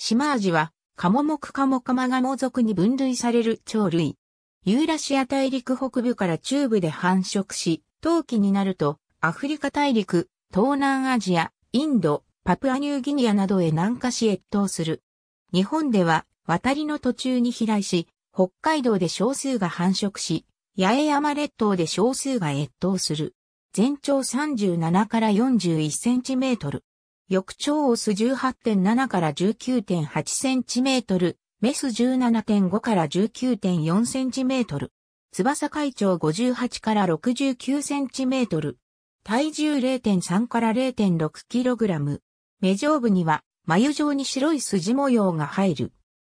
シマアジは、カモモクカモカマガモ族に分類される鳥類。ユーラシア大陸北部から中部で繁殖し、冬季になると、アフリカ大陸、東南アジア、インド、パプアニューギニアなどへ南下し越冬する。日本では、渡りの途中に飛来し、北海道で少数が繁殖し、八重山列島で少数が越冬する。全長37から41センチメートル。翼長オス18.7から19.8センチメートル、メス17.5から19.4センチメートル。翼海長58から69センチメートル。体重0.3から0.6キログラム。目上部には眉状に白い筋模様が入る。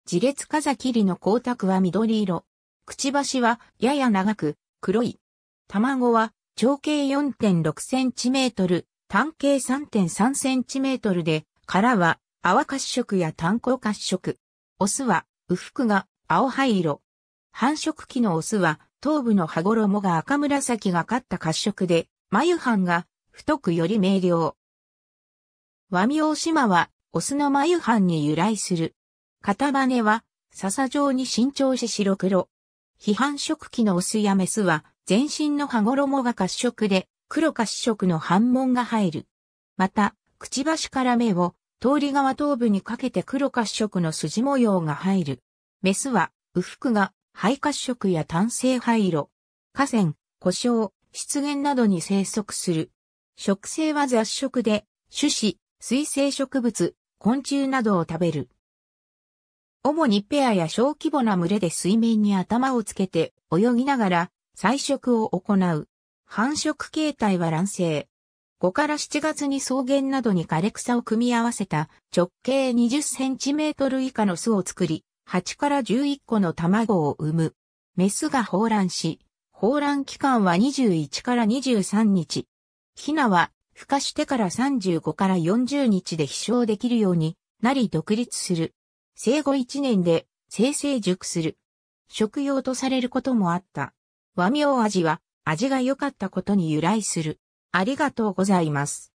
自列風切りの光沢は緑色。くちばしはやや長く黒い。卵は長径4.6センチメートル、単径 3.3cm で、殻は泡褐色や炭鉱褐色。オスは、フクが青灰色。繁殖期のオスは、頭部の羽衣が赤紫がかった褐色で、眉藩が太くより明瞭。和名島は、オスの眉藩に由来する。片羽は、笹状に伸長し白黒。非繁殖期のオスやメスは、全身の羽衣が褐色で、黒か色の斑紋が入る。また、くちばしから目を、通り側頭部にかけて黒褐色の筋模様が入る。メスは、右腹が、肺褐色や単性灰色、河川、故障、湿原などに生息する。食性は雑食で、種子、水生植物、昆虫などを食べる。主にペアや小規模な群れで水面に頭をつけて泳ぎながら採食を行う。繁殖形態は卵生。5から7月に草原などに枯れ草を組み合わせた直径20センチメートル以下の巣を作り、8から11個の卵を産む。メスが放卵し、放卵期間は21から23日。ヒナは、孵化してから35から40日で飛翔できるようになり独立する。生後1年で、生成熟する。食用とされることもあった。和名味は、味が良かったことに由来する。ありがとうございます。